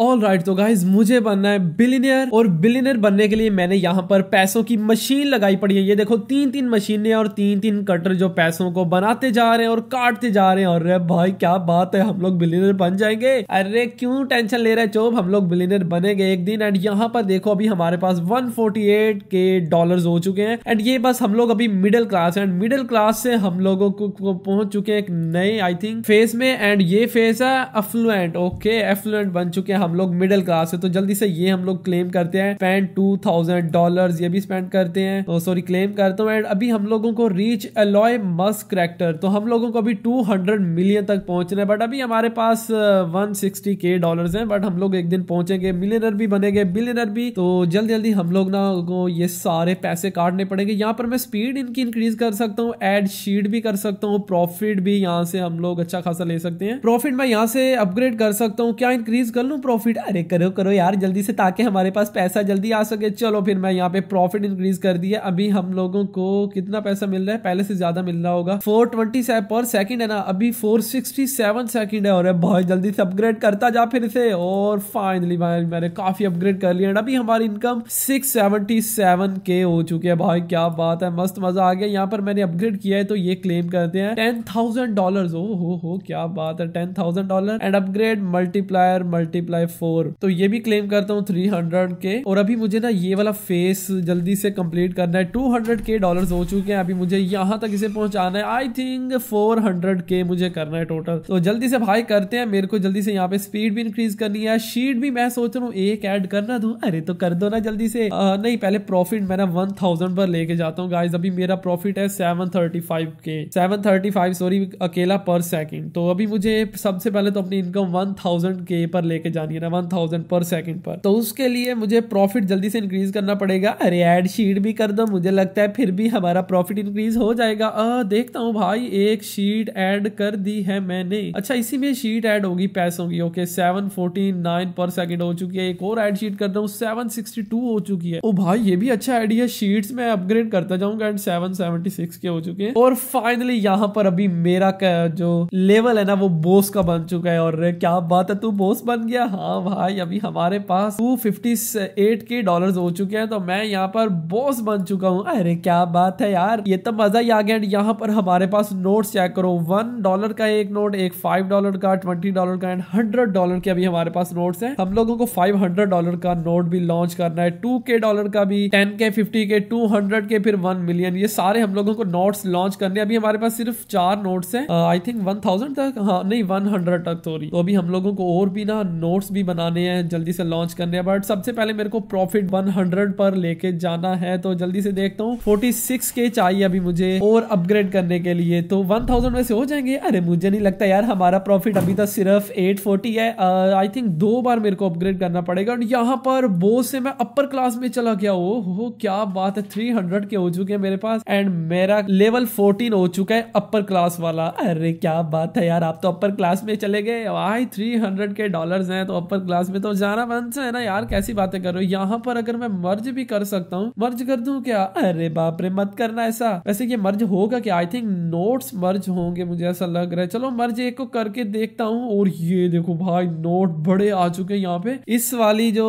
all right तो guys मुझे बनना है बिलीनियर और बिलीनियर बनने के लिए मैंने यहाँ पर पैसों की मशीन लगाई पड़ी है ये देखो तीन तीन मशीनें और तीन तीन कटर जो पैसों को बनाते जा रहे हैं और काटते जा रहे हैं और भाई क्या बात है हम लोग बिलीनियर बन जाएंगे अरे क्यों टेंशन ले रहे चोब हम लोग बिलीनियर बनेंगे एक दिन एंड यहाँ पर देखो अभी हमारे पास वन के डॉलर हो चुके हैं एंड ये बस हम लोग अभी मिडिल क्लास है एंड मिडिल क्लास से हम लोगों को पहुंच चुके हैं एक नए आई थिंक फेस में एंड ये फेस है अफ्लुएंट ओके एफ्लुएंट बन चुके हैं हम लोग मिडिल क्लास है तो जल्दी से ये हम लोग क्लेम करते हैं स्पेंड टू थाउजेंड डॉलर ये भी स्पेंड करते हैं तो सॉरी क्लेम करता हूँ एंड अभी हम लोगों को रीच अलॉय मस्क करेक्टर तो हम लोगों को अभी टू हंड्रेड मिलियन तक पहुंचना है बट अभी हमारे पास वन सिक्सटी के डॉलर है बट हम लोग एक दिन पहुंचेंगे मिलियनर भी बनेंगे बिलियनर भी तो जल्दी जल्दी हम लोग ना को ये सारे पैसे काटने पड़ेंगे यहाँ पर मैं स्पीड इनकी इंक्रीज कर सकता हूँ एड शीट भी कर सकता हूँ प्रॉफिट भी यहाँ से हम लोग अच्छा खासा ले सकते हैं प्रॉफिट मैं यहाँ से अपग्रेड कर सकता हूँ क्या इंक्रीज कर लू प्रॉफिट प्रॉफिट अरे करो करो यार जल्दी से ताकि हमारे पास पैसा जल्दी आ सके चलो फिर मैं यहाँ पे प्रॉफिट इंक्रीज कर दिया अभी हम लोगों को कितना पैसा मिल रहा है पहले से ज्यादा मिल रहा होगा फोर ट्वेंटी से पर सेकंड है ना अभी फोर सिक्सटी सेवन सेकंड है और बहुत जल्दी से अपग्रेड करता जा फिर से और फाइनली भाई मैंने काफी अपग्रेड कर लिया अभी हमारी इनकम सिक्स सेवनटी सेवन के हो चुके हैं भाई क्या बात है मस्त मजा आ गया यहाँ पर मैंने अपग्रेड किया है तो ये क्लेम करते हैं टेन थाउजेंड डॉलर ओ हो हो क्या बात है ten thousand dollar and upgrade multiplier multiply four तो ये भी क्लेम करता हूँ थ्री हंड्रेड के और अभी मुझे ना ये वाला फेस जल्दी से कंप्लीट करना है टू हंड्रेड के डॉलर हो चुके हैं अभी मुझे यहाँ तक इसे पहुंचाना है आई थिंक फोर हंड्रेड के मुझे करना है टोटल तो जल्दी से भाई करते हैं मेरे को जल्दी से यहाँ पे स्पीड भी इंक्रीज करनी है शीट भी मैं सोच रहा हूँ एक एड करना दू अरे तो कर दो ना जल्दी से आ, नहीं पहले प्रॉफिट मैं ना वन थाउजेंड पर लेके जाता हूँ गाइज अभी मेरा प्रॉफिट है seven thirty five K seven thirty five sorry अकेला पर सेकेंड तो अभी मुझे सबसे पहले तो अपनी इनकम वन थाउजेंड के पर लेके जानी है चाहिए ना वन थाउजेंड पर सेकंड पर तो उसके लिए मुझे प्रॉफिट जल्दी से इंक्रीज करना पड़ेगा अरे एड शीट भी कर दो मुझे लगता है फिर भी हमारा प्रॉफिट इंक्रीज हो जाएगा आ, देखता हूँ भाई एक शीट एड कर दी है मैंने अच्छा इसी में शीट एड होगी पैसों की okay seven forty nine per second हो चुकी है एक और एड शीट कर रहा हूँ सेवन सिक्सटी टू हो चुकी है ओ भाई ये भी अच्छा एड है शीट में अपग्रेड करता जाऊंगा एंड सेवन सेवेंटी सिक्स के हो चुके हैं और फाइनली यहाँ पर अभी मेरा जो लेवल है ना वो बोस का बन चुका है और क्या बात है तू बोस बन गया हाँ हाँ भाई अभी हमारे पास two fifty eight K dollar हो चुके हैं तो मैं यहाँ पर बॉस बन चुका हूँ अरे क्या बात है यार ये तो मजा ही आ गया यहाँ पर हमारे पास नोट चेक करो वन डॉलर का एक नोट एक फाइव डॉलर का ट्वेंटी डॉलर का एंड हंड्रेड डॉलर के अभी हमारे पास नोट है हम लोगों को फाइव हंड्रेड डॉलर का नोट भी लॉन्च करना है टू के डॉलर का भी टेन के फिफ्टी के टू हंड्रेड के फिर वन मिलियन ये सारे हम लोगों को नोट लॉन्च करने अभी हमारे पास सिर्फ चार नोट्स हैं आई थिंक वन थाउजेंड तक हाँ नहीं वन हंड्रेड तक सॉरी तो अभी हम लोगों को और भी ना नोट नोट्स भी बनाने हैं जल्दी से लॉन्च करने हैं बट सबसे पहले मेरे को प्रॉफिट 100 पर लेके जाना है तो जल्दी से देखता हूँ 46 के चाहिए अभी मुझे और अपग्रेड करने के लिए तो 1000 में से हो जाएंगे अरे मुझे नहीं लगता यार हमारा प्रॉफिट अभी तक सिर्फ 840 है आई uh, थिंक दो बार मेरे को अपग्रेड करना पड़ेगा और यहाँ पर बो से मैं अपर क्लास में चला गया ओ हो क्या बात है थ्री के हो चुके हैं मेरे पास एंड मेरा लेवल फोर्टीन हो चुका है अपर क्लास वाला अरे क्या बात है यार आप तो अपर क्लास में चले गए भाई 300 के डॉलर्स हैं तो अपर क्लास में तो जाना बंद से है ना यार कैसी बातें कर रहे हो यहाँ पर अगर मैं मर्ज भी कर सकता हूँ मर्ज कर दू क्या अरे बाप रे मत करना ऐसा वैसे ये मर्ज होगा क्या आई थिंक नोट्स मर्ज होंगे मुझे ऐसा लग रहा है चलो मर्ज एक को करके देखता हूँ और ये देखो भाई नोट बड़े आ चुके हैं यहाँ पे इस वाली जो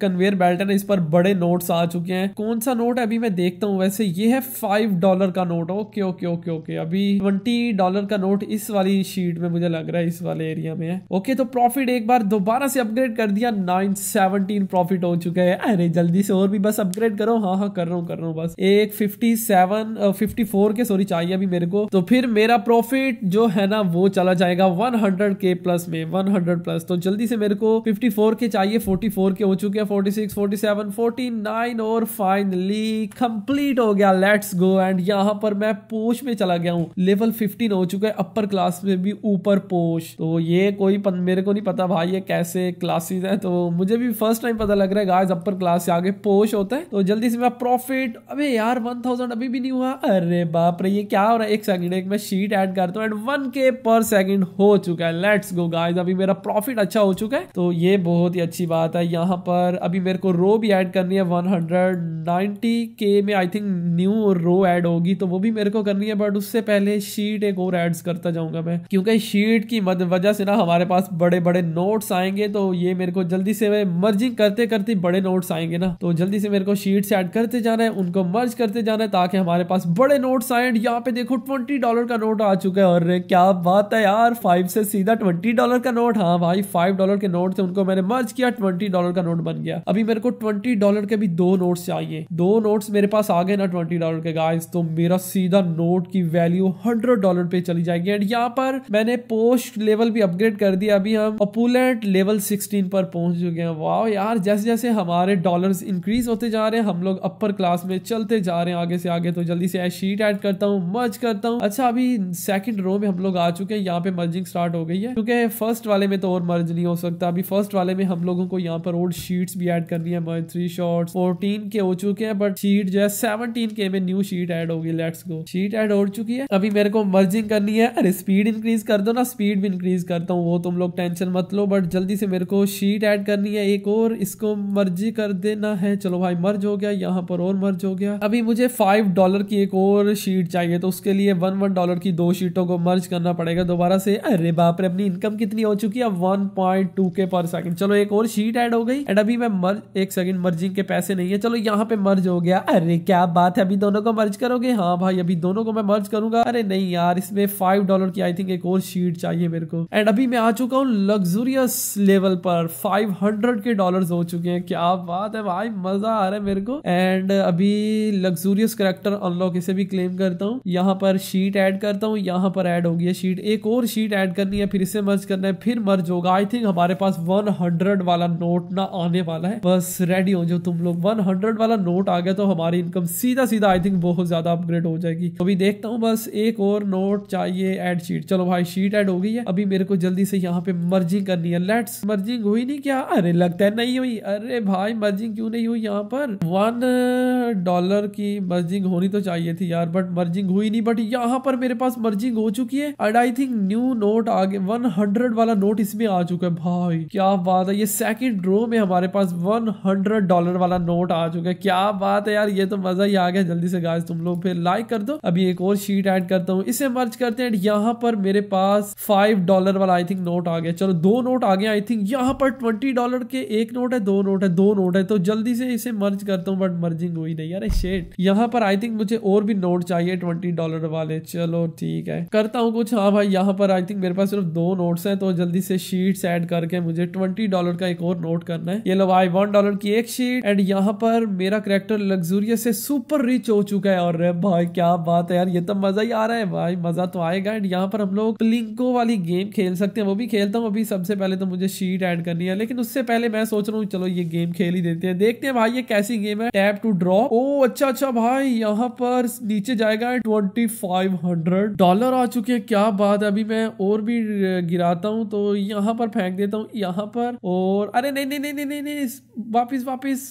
कन्वेयर बेल्ट है इस पर बड़े नोट्स आ चुके हैं कौन सा नोट अभी मैं देखता हूँ वैसे ये है फाइव डॉलर का note okay okay okay okay अभी ट्वेंटी डॉलर का नोट इस वाली शीट में मुझे लग रहा है इस वाले एरिया में है ओके तो प्रॉफिट एक बार दोबारा दोबारा से अपग्रेड कर दिया नाइन सेवनटीन प्रॉफिट हो चुके हैं अरे जल्दी से और भी बस अपग्रेड करो हाँ हाँ कर रहा हूँ कर रहा हूँ बस एक fifty seven fifty four K sorry चाहिए अभी मेरे को तो फिर मेरा प्रॉफिट जो है ना वो चला जाएगा वन हंड्रेड के प्लस में वन हंड्रेड प्लस तो जल्दी से मेरे को फिफ्टी फोर के चाहिए फोर्टी फोर के हो चुके हैं forty six forty seven forty nine और फाइनली कंप्लीट हो गया लेट्स गो एंड यहाँ पर मैं पोश में चला गया हूँ लेवल फिफ्टीन हो चुका है अपर क्लास में भी ऊपर पोश तो ये कोई मेरे को नहीं पता भाई ये कैसे ऐसे क्लासेज हैं तो मुझे भी फर्स्ट टाइम पता लग रहा है गाइस अपर क्लास से आगे पोश होता है तो जल्दी से मेरा प्रॉफिट अबे यार 1000 अभी भी नहीं हुआ अरे बाप रे ये क्या हो रहा है एक सेकंड एक मैं शीट ऐड करता हूँ एंड 1k पर सेकंड हो चुका है लेट्स गो गाइस अभी मेरा प्रॉफिट अच्छा हो चुका है तो ये बहुत ही अच्छी बात है यहाँ पर अभी मेरे को रो भी एड करनी है नाइनटी के में I think new row add होगी तो वो भी मेरे को करनी है बट उससे पहले शीट एक और एड्स करता जाऊंगा मैं क्योंकि शीट की वजह से ना हमारे पास बड़े बड़े नोट्स आएंगे आएंगे तो ये मेरे को जल्दी से मर्जिंग करते करते बड़े नोट्स आएंगे ना तो जल्दी से मेरे को शीट से ऐड करते जाना है उनको मर्ज करते जाना है ताकि हमारे पास बड़े नोट्स आए यहाँ पे देखो ट्वेंटी डॉलर का नोट आ चुका है और क्या बात है यार फाइव से सीधा ट्वेंटी डॉलर का नोट हाँ भाई फाइव डॉलर के नोट थे उनको मैंने मर्ज किया ट्वेंटी डॉलर का नोट बन गया अभी मेरे को ट्वेंटी डॉलर के भी दो नोट चाहिए दो नोट्स मेरे पास आ गए ना ट्वेंटी डॉलर के गाइस तो मेरा सीधा नोट की वैल्यू हंड्रेड डॉलर पे चली जाएगी एंड यहाँ पर मैंने पोस्ट लेवल भी अपग्रेड कर दिया अभी हम अपोलेट लेवल लेवल 16 पर पहुंच चुके हैं वाह यार जैसे जैसे हमारे डॉलर्स इंक्रीज होते जा रहे हैं हम लोग अपर क्लास में चलते जा रहे हैं आगे से आगे तो जल्दी से शीट ऐड करता हूँ मर्ज करता हूँ अच्छा अभी सेकंड रो में हम लोग आ चुके हैं यहाँ पे मर्जिंग स्टार्ट हो गई है क्योंकि फर्स्ट वाले में तो और मर्ज नहीं हो सकता अभी फर्स्ट वाले में हम लोगों को यहाँ पर ओल्ड शीट भी एड करनी है मर्ज थ्री शॉर्ट फोर्टीन के हो चुके हैं बट शीट जो है सेवनटीन के में न्यू शीट एड होगी लेट्स गो शीट एड हो चुकी है अभी मेरे को मर्जिंग करनी है अरे स्पीड इंक्रीज कर दो ना स्पीड भी इंक्रीज करता हूँ वो तुम लोग टेंशन मत लो बट जल्दी से से मेरे को शीट ऐड करनी है एक और इसको मर्जी कर देना है चलो भाई मर्ज हो गया यहाँ पर और मर्ज हो गया अभी मुझे फाइव डॉलर की एक और शीट चाहिए तो उसके लिए वन वन डॉलर की दो शीटों को मर्ज करना पड़ेगा दोबारा से अरे बाप रे अपनी इनकम कितनी हो चुकी है वन पॉइंट टू के पर सेकेंड चलो एक और शीट एड हो गई एंड अभी मैं मर्ज एक सेकंड मर्जिंग के पैसे नहीं है चलो यहाँ पे मर्ज हो गया अरे क्या बात है अभी दोनों को मर्ज करोगे हाँ भाई अभी दोनों को मैं मर्ज करूंगा अरे नहीं यार इसमें फाइव डॉलर की आई थिंक एक और शीट चाहिए मेरे को एंड अभी मैं आ चुका हूँ लग्जूरियस लेवल पर 500 के डॉलर्स हो चुके हैं क्या बात है भाई मजा आ रहा है मेरे को एंड अभी लग्जूरियस करेक्टर अनलॉक इसे भी क्लेम करता हूँ यहाँ पर शीट ऐड करता हूँ यहाँ पर ऐड होगी शीट एक और शीट ऐड करनी है फिर इसे मर्ज करना है फिर मर्ज होगा आई थिंक हमारे पास 100 वाला नोट ना आने वाला है बस रेडी हो जो तुम लोग 100 वाला नोट आ गया तो हमारी इनकम सीधा सीधा आई थिंक बहुत ज्यादा अपग्रेड हो जाएगी तो अभी देखता हूँ बस एक और नोट चाहिए एड शीट चलो भाई शीट एड हो गई है अभी मेरे को जल्दी से यहाँ पे मर्जी करनी है लेट मर्जिंग हुई नहीं क्या अरे लगता है नहीं हुई अरे भाई मर्जिंग क्यों नहीं हुई यहाँ पर वन डॉलर uh, की मर्जिंग होनी तो चाहिए थी यार बट मर्जिंग हुई नहीं बट यहाँ पर मेरे पास मर्जिंग हो चुकी है and I think new note आगे वन हंड्रेड वाला नोट इसमें आ चुका है भाई क्या बात है ये सेकंड रो में हमारे पास वन हंड्रेड डॉलर वाला नोट आ चुका है क्या बात है यार ये तो मजा ही आ गया जल्दी से गाइस तुम लोग फिर लाइक कर दो अभी एक और शीट एड करता हूँ इसे मर्ज करते हैं यहाँ पर मेरे पास फाइव डॉलर वाला आई थिंक नोट आ गया चलो दो नोट आ गया आई थिंक यहाँ पर ट्वेंटी डॉलर के एक नोट है दो नोट है दो नोट है तो जल्दी से इसे मर्ज करता हूँ बट मर्जिंग हुई नहीं अरे शेट यहाँ पर आई थिंक मुझे और भी नोट चाहिए ट्वेंटी डॉलर वाले चलो ठीक है करता हूँ कुछ हाँ भाई यहाँ पर आई थिंक मेरे पास सिर्फ दो नोट है तो जल्दी से शीट एड करके मुझे ट्वेंटी डॉलर का एक और नोट करना है ये लो आई वन डॉलर की एक शीट एंड यहाँ पर मेरा करेक्टर लग्जूरियस से सुपर रिच हो चुका है और भाई क्या बात है यार ये तो मजा ही आ रहा है भाई मजा तो आएगा एंड यहाँ पर हम लोग प्लिंको वाली गेम खेल सकते हैं वो भी खेलता हूँ अभी सबसे पहले तो मुझे शीट ऐड करनी है लेकिन उससे पहले मैं सोच रहा हूँ चलो ये गेम खेल ही देते हैं देखते हैं भाई ये कैसी गेम है टैप टू ड्रॉ ओ अच्छा अच्छा भाई यहाँ पर नीचे जाएगा ट्वेंटी फाइव हंड्रेड डॉलर आ चुके हैं क्या बात है अभी मैं और भी गिराता हूँ तो यहाँ पर फेंक देता हूँ यहाँ पर और अरे नहीं नहीं नहीं नहीं नहीं, नहीं वापिस वापिस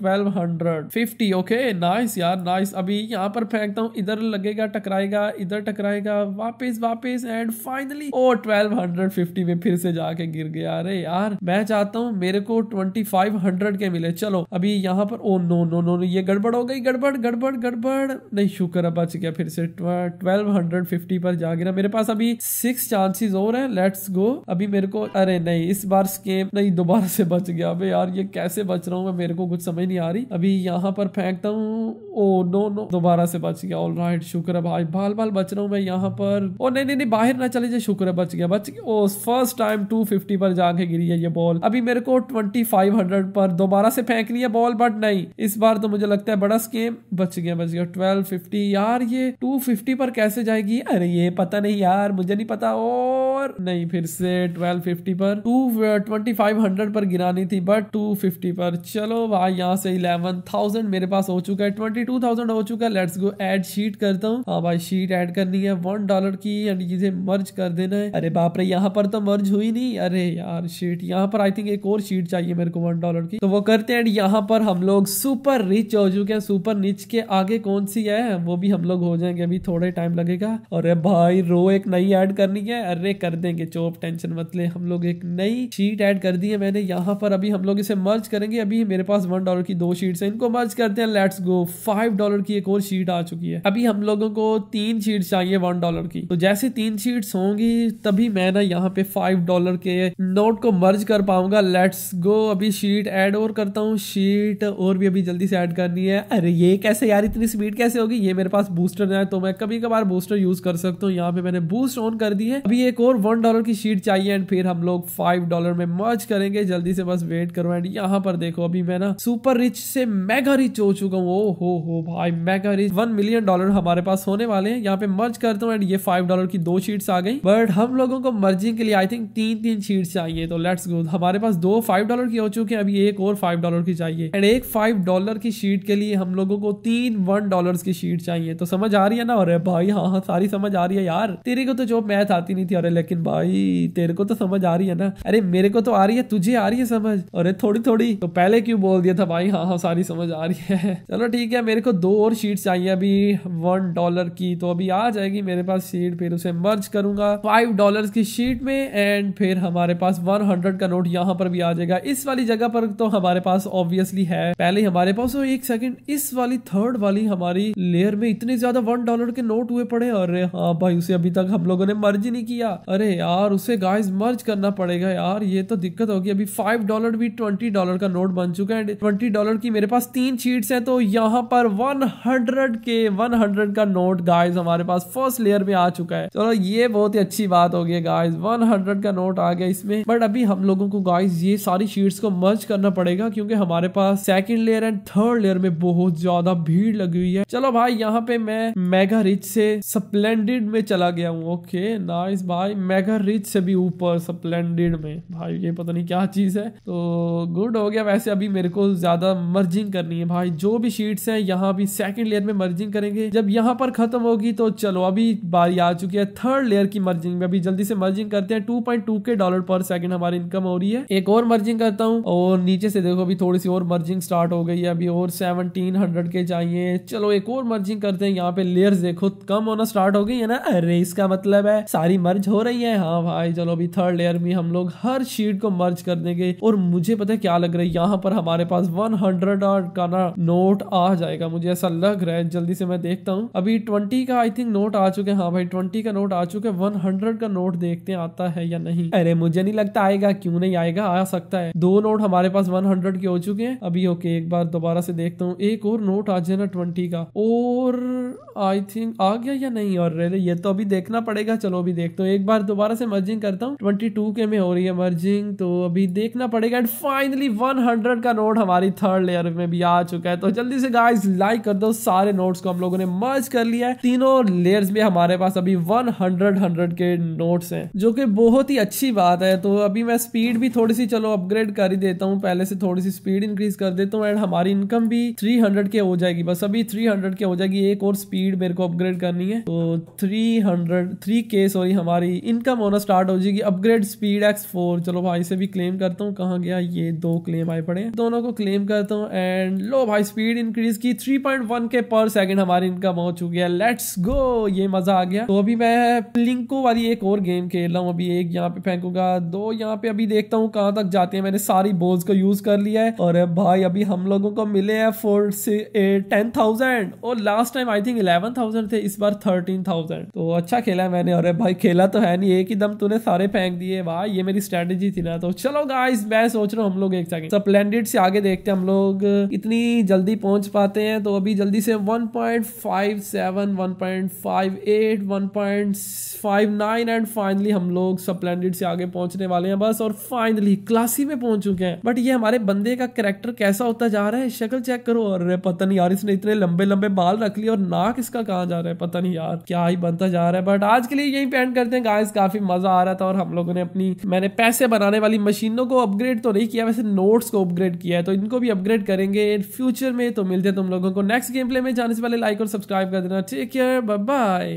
twelve hundred fifty okay nice यार नाइस अभी यहाँ पर फेंकता हूँ इधर लगेगा टकराएगा इधर टकराएगा वापिस वापिस and finally oh twelve hundred fifty में फिर से जाके गिर गया अरे यार मैं चाहता हूँ मेरे को ट्वेंटी फाइव हंड्रेड के मिले चलो अभी यहाँ पर oh no no no, no ये गड़बड़ हो गई गड़बड़ गड़बड़ गड़बड़ नहीं शुक्र अब बच गया फिर से ट्वेल्व हंड्रेड फिफ्टी पर जा गिरा मेरे पास अभी सिक्स चांसेस और हैं लेट्स गो अभी मेरे को अरे नहीं इस बार स्केम नहीं दोबारा से बच गया अभी यार ये कैसे बच रहा हूँ मैं मेरे को कुछ समझ नहीं आ रही अभी यहाँ पर फेंकता हूँ ओ नो नो दोबारा से बच गया ऑल राइट शुक्र भाई बाल बाल बच रहा हूँ मैं यहाँ पर ओ नहीं नहीं नहीं बाहर ना चले जाए शुक्र बच गया बच गया oh first time two fifty पर जाके गिरी है ये बॉल अभी मेरे को ट्वेंटी फाइव हंड्रेड पर दोबारा से फेंकनी है बॉल बट नहीं इस बार तो मुझे लगता है बड़ा स्केम बच गया बच गया ट्वेल्व फिफ्टी यार ये टू फिफ्टी पर कैसे जाएगी अरे ये पता नहीं यार मुझे नहीं पता और नहीं फिर से ट्वेल्व फिफ्टी पर टू ट्वेंटी फाइव हंड्रेड पर गिरानी थी बट टू फिफ्टी पर चलो भाई यहाँ से इलेवन थाउजेंड मेरे पास हो चुका है ट्वेंटी टू थाउजेंड हो चुका है लेट्स गो एड शीट करता हूँ हाँ भाई शीट एड करनी है वन डॉलर की एंड इसे मर्ज कर देना है अरे बाप रे यहाँ पर तो मर्ज हुई नहीं अरे यार यार शीट यहाँ पर आई थिंक एक और शीट चाहिए मेरे को वन डॉलर की तो वो करते हैं एंड यहाँ पर हम लोग सुपर रिच हो चुके हैं सुपर रिच के आगे कौन सी है वो भी हम लोग हो जाएंगे अभी थोड़े टाइम लगेगा अरे भाई रो एक नई ऐड करनी है अरे कर देंगे चोप टेंशन मतले हम लोग एक नई शीट ऐड कर दी है मैंने यहाँ पर अभी हम लोग इसे मर्ज करेंगे अभी मेरे पास वन डॉलर की दो शीट है इनको मर्ज करते हैं लेट्स गो फाइव डॉलर की एक और शीट आ चुकी है अभी हम लोगों को तीन शीट चाहिए वन डॉलर की तो जैसे तीन शीट होंगी तभी मैं ना यहाँ पे फाइव डॉलर के नोट को मर्ज कर पाऊंगा लेट्स गो अभी शीट ऐड और करता हूँ शीट और भी अभी जल्दी से ऐड करनी है अरे ये कैसे यार इतनी स्पीड कैसे होगी ये मेरे पास बूस्टर है तो मैं कभी कभार बूस्टर यूज कर सकता हूँ यहाँ पे मैंने बूस्ट ऑन कर दी है अभी एक और वन डॉलर की शीट चाहिए एंड फिर हम लोग फाइव डॉलर में मर्ज करेंगे जल्दी से बस वेट करो एंड यहाँ पर देखो अभी मैं ना सुपर रिच से मेगा रिच हो चुका हूँ ओ हो हो भाई mega rich one million dollar हमारे पास होने वाले हैं यहाँ पे मर्ज करता हूँ एंड ये फाइव डॉलर की दो शीट्स आ गई बट हम लोगों को मर्जिंग के लिए आई थिंक तीन तीन शीट्स चाहिए तो लेट्स गो हमारे पास दो फाइव डॉलर की हो चुके हैं अभी एक और फाइव डॉलर की चाहिए एंड एक फाइव डॉलर की शीट के लिए हम लोगों को तीन वन डॉलर की शीट चाहिए तो समझ आ रही है ना अरे भाई हाँ हाँ सारी समझ आ रही है यार तेरे को तो जो मैथ आती नहीं थी अरे लेकिन भाई तेरे को तो समझ आ रही है ना अरे मेरे को तो आ रही है तुझे आ रही है समझ अरे थोड़ी थोड़ी तो पहले क्यों बोल दिया था भाई हाँ हाँ सारी समझ आ रही है चलो ठीक है मेरे को दो और शीट चाहिए अभी वन डॉलर की तो अभी आ जाएगी मेरे पास शीट फिर उसे मर्ज करूंगा फाइव डॉलर की शीट में एंड फिर हमारे पास पास 100 का नोट यहाँ पर भी आ जाएगा इस वाली जगह पर तो हमारे पास ऑब्वियसली है पहले हमारे पास एक सेकंड इस वाली थर्ड वाली हमारी लेयर में इतने ज्यादा वन डॉलर के नोट हुए पड़े अरे हाँ भाई उसे अभी तक हम लोगों ने मर्ज ही नहीं किया अरे यार उसे गाइज मर्ज करना पड़ेगा यार ये तो दिक्कत होगी अभी फाइव डॉलर भी ट्वेंटी डॉलर का नोट बन चुका है ट्वेंटी डॉलर की मेरे पास तीन शीट्स है तो यहाँ पर one hundred K one hundred का नोट गाइज हमारे पास फर्स्ट लेयर में आ चुका है चलो ये बहुत ही अच्छी बात हो गई गाइज वन हंड्रेड का नोट आ गया इसमें में बट अभी हम लोगों को गाइस ये सारी शीट्स को मर्ज करना पड़ेगा क्योंकि हमारे पास second layer and third layer में बहुत ज्यादा भीड़ लगी हुई है चलो भाई यहाँ पे मैं मेगा रिच से स्प्लेंडेड में चला गया हूँ ओके नाइस भाई मेगा रिच से भी ऊपर स्प्लेंडेड में भाई ये पता नहीं क्या चीज है तो गुड हो गया वैसे अभी मेरे को ज्यादा मर्जिंग करनी है भाई जो भी शीट्स है यहाँ भी सेकेंड लेयर में मर्जिंग करेंगे जब यहाँ पर खत्म होगी तो चलो अभी बारी आ चुकी है थर्ड लेयर की मर्जिंग में अभी जल्दी से मर्जिंग करते हैं टू के डॉलर पर सेकंड हमारी इनकम हो रही है एक और मर्जिंग करता हूँ और नीचे से देखो अभी थोड़ी सी और मर्जिंग स्टार्ट हो गई है अभी और सेवनटीन हंड्रेड के चाहिए चलो एक और मर्जिंग करते हैं यहाँ पे लेयर्स देखो कम होना स्टार्ट हो गई है ना अरे इसका मतलब है सारी मर्ज हो रही है हाँ भाई चलो अभी थर्ड लेयर में हम लोग हर शीट को मर्ज कर देंगे और मुझे पता है क्या लग रहा है यहाँ पर हमारे पास वन हंड्रेड का ना नोट आ जाएगा मुझे ऐसा लग रहा है जल्दी से मैं देखता हूँ अभी ट्वेंटी का आई थिंक नोट आ चुके हैं हाँ भाई ट्वेंटी का नोट आ चुके हैं वन हंड्रेड का नोट देखते आता है या नहीं अरे मुझे नहीं नहीं लगता आएगा क्यों नहीं आएगा आ सकता है दो नोट हमारे पास 100 के हो चुके हैं अभी ओके एक बार दोबारा से देखता हूँ एक और नोट आ जाए ना ट्वेंटी का और आई थिंक आ गया या नहीं और अरे ये तो अभी देखना पड़ेगा चलो अभी देखते हूँ एक बार दोबारा से मर्जिंग करता हूँ ट्वेंटी के में हो रही है मर्जिंग तो अभी देखना पड़ेगा एंड फाइनली वन का नोट हमारी थर्ड लेयर में भी आ चुका है तो जल्दी से गाइज लाइक कर दो सारे नोट को हम लोगों ने मर्ज कर लिया है तीनों लेयर्स में हमारे पास अभी 100 100 के नोट्स हैं जो कि बहुत ही अच्छी बात है तो तो अभी मैं स्पीड भी थोड़ी सी चलो अपग्रेड कर ही देता हूँ पहले से थोड़ी सी स्पीड इंक्रीज कर देता हूँ एंड हमारी इनकम भी थ्री हंड्रेड के हो जाएगी बस अभी थ्री हंड्रेड के हो जाएगी एक और स्पीड मेरे को अपग्रेड करनी है तो three hundred three K sorry हमारी इनकम होना स्टार्ट हो जाएगी अपग्रेड स्पीड एक्स फोर चलो भाई से भी क्लेम करता हूँ कहाँ गया ये दो क्लेम आए पड़े दोनों को क्लेम करता हूँ एंड लो भाई स्पीड इंक्रीज की three point one K per second हमारी इनकम हो चुकी है लेट्स गो ये मजा आ गया तो अभी मैं लिंको वाली एक और गेम खेल रहा हूँ अभी एक यहाँ पे फेंकूंगा दो तो यहाँ पे अभी देखता हूँ कहाँ तक जाते हैं मैंने सारी बोल्स को यूज कर लिया है और भाई अभी हम लोगों को मिले हैं फोर से टेन थाउजेंड और last time I think eleven thousand थे इस बार थर्टीन थाउजेंड तो अच्छा खेला है मैंने अरे भाई खेला तो है नहीं एक ही दम तूने सारे फेंक दिए भाई ये मेरी स्ट्रेटेजी थी ना तो चलो गाइस मैं सोच रहा हूँ हम लोग एक सेकंड स्प्लेंडेड से आगे देखते हैं हम लोग इतनी जल्दी पहुंच पाते हैं तो अभी जल्दी से one one one point point five five seven eight point five nine and finally हम लोग स्प्लेंडेड से आगे पहुंच रहे करने वाले हैं बस और फाइनली क्लासी में पहुंच चुके हैं बट ये हमारे बंदे का करेक्टर कैसा होता जा रहा है शक्ल चेक करो और पता नहीं यार इसने इतने लंबे लंबे बाल रख लिए और नाक इसका कहाँ जा रहा है पता नहीं यार क्या ही बनता जा रहा है बट आज के लिए यही पेंट करते हैं गाइस काफी मजा आ रहा था और हम लोगों ने अपनी मैंने पैसे बनाने वाली मशीनों को अपग्रेड तो नहीं किया वैसे नोट्स को अपग्रेड किया है तो इनको भी अपग्रेड करेंगे फ्यूचर में तो मिलते हैं तुम लोगों को नेक्स्ट गेम प्ले में जाने से पहले लाइक और सब्सक्राइब कर देना टेक केयर बाय